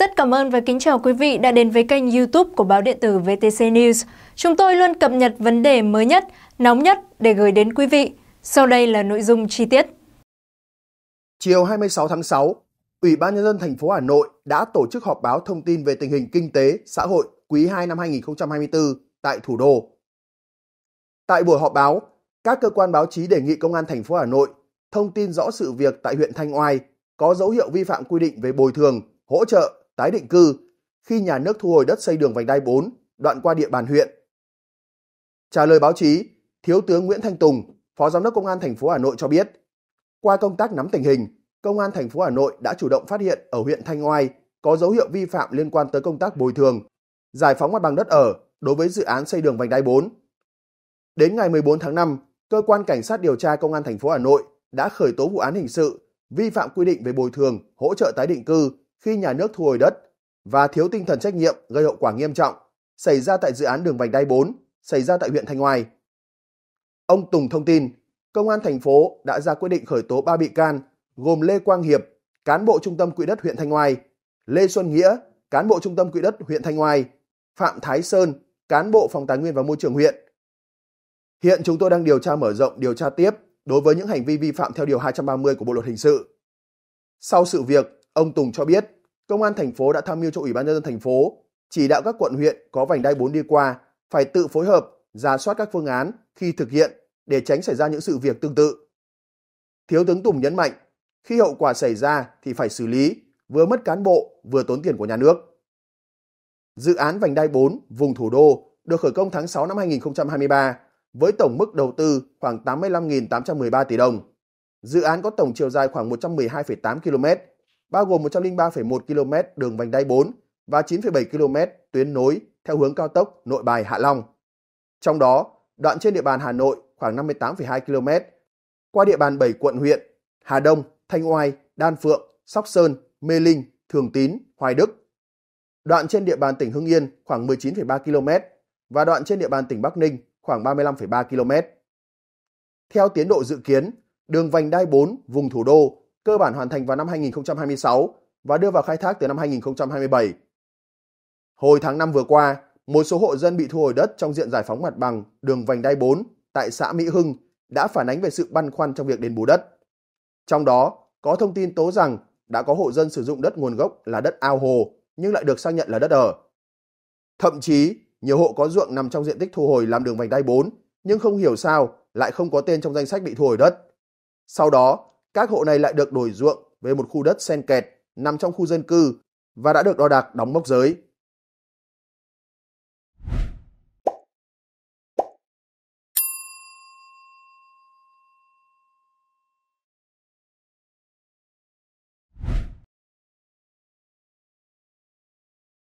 Rất cảm ơn và kính chào quý vị đã đến với kênh youtube của báo điện tử VTC News. Chúng tôi luôn cập nhật vấn đề mới nhất, nóng nhất để gửi đến quý vị. Sau đây là nội dung chi tiết. Chiều 26 tháng 6, Ủy ban Nhân dân thành phố Hà Nội đã tổ chức họp báo thông tin về tình hình kinh tế, xã hội quý 2 năm 2024 tại thủ đô. Tại buổi họp báo, các cơ quan báo chí đề nghị Công an thành phố Hà Nội thông tin rõ sự việc tại huyện Thanh Oai có dấu hiệu vi phạm quy định về bồi thường, hỗ trợ tái định cư khi nhà nước thu hồi đất xây đường vành đai 4 đoạn qua địa bàn huyện. Trả lời báo chí, Thiếu tướng Nguyễn Thanh Tùng, Phó Giám đốc Công an thành phố Hà Nội cho biết, qua công tác nắm tình hình, Công an thành phố Hà Nội đã chủ động phát hiện ở huyện Thanh Oai có dấu hiệu vi phạm liên quan tới công tác bồi thường, giải phóng mặt bằng đất ở đối với dự án xây đường vành đai 4. Đến ngày 14 tháng 5, cơ quan cảnh sát điều tra Công an thành phố Hà Nội đã khởi tố vụ án hình sự vi phạm quy định về bồi thường, hỗ trợ tái định cư khi nhà nước thu hồi đất và thiếu tinh thần trách nhiệm gây hậu quả nghiêm trọng xảy ra tại dự án đường vành đai 4 xảy ra tại huyện Thanh Oai. Ông Tùng thông tin, công an thành phố đã ra quyết định khởi tố 3 bị can gồm Lê Quang Hiệp, cán bộ trung tâm quỹ đất huyện Thanh Oai, Lê Xuân Nghĩa, cán bộ trung tâm quỹ đất huyện Thanh Oai, Phạm Thái Sơn, cán bộ phòng tài nguyên và môi trường huyện. Hiện chúng tôi đang điều tra mở rộng điều tra tiếp đối với những hành vi vi phạm theo điều 230 của Bộ luật hình sự. Sau sự việc, Ông Tùng cho biết, công an thành phố đã tham mưu cho Ủy ban nhân dân thành phố chỉ đạo các quận huyện có vành đai 4 đi qua phải tự phối hợp, ra soát các phương án khi thực hiện để tránh xảy ra những sự việc tương tự. Thiếu tướng Tùng nhấn mạnh, khi hậu quả xảy ra thì phải xử lý, vừa mất cán bộ, vừa tốn tiền của nhà nước. Dự án vành đai 4 vùng thủ đô được khởi công tháng 6 năm 2023 với tổng mức đầu tư khoảng 85.813 tỷ đồng. Dự án có tổng chiều dài khoảng 112,8 km, bao gồm 103,1 km đường vành đai 4 và 9,7 km tuyến nối theo hướng cao tốc Nội Bài Hạ Long. Trong đó, đoạn trên địa bàn Hà Nội khoảng 58,2 km, qua địa bàn 7 quận huyện Hà Đông, Thanh Oai, Đan Phượng, Sóc Sơn, Mê Linh, Thường Tín, Hoài Đức. Đoạn trên địa bàn tỉnh Hưng Yên khoảng 19,3 km và đoạn trên địa bàn tỉnh Bắc Ninh khoảng 35,3 km. Theo tiến độ dự kiến, đường vành đai 4 vùng thủ đô cơ bản hoàn thành vào năm 2026 và đưa vào khai thác từ năm 2027. Hồi tháng 5 vừa qua, một số hộ dân bị thu hồi đất trong diện giải phóng mặt bằng đường vành đai 4 tại xã Mỹ Hưng đã phản ánh về sự băn khoăn trong việc đền bù đất. Trong đó, có thông tin tố rằng đã có hộ dân sử dụng đất nguồn gốc là đất ao hồ nhưng lại được xác nhận là đất ở. Thậm chí, nhiều hộ có ruộng nằm trong diện tích thu hồi làm đường vành đai 4 nhưng không hiểu sao lại không có tên trong danh sách bị thu hồi đất. Sau đó, các hộ này lại được đổi ruộng về một khu đất sen kẹt nằm trong khu dân cư và đã được đo đạc đóng mốc giới.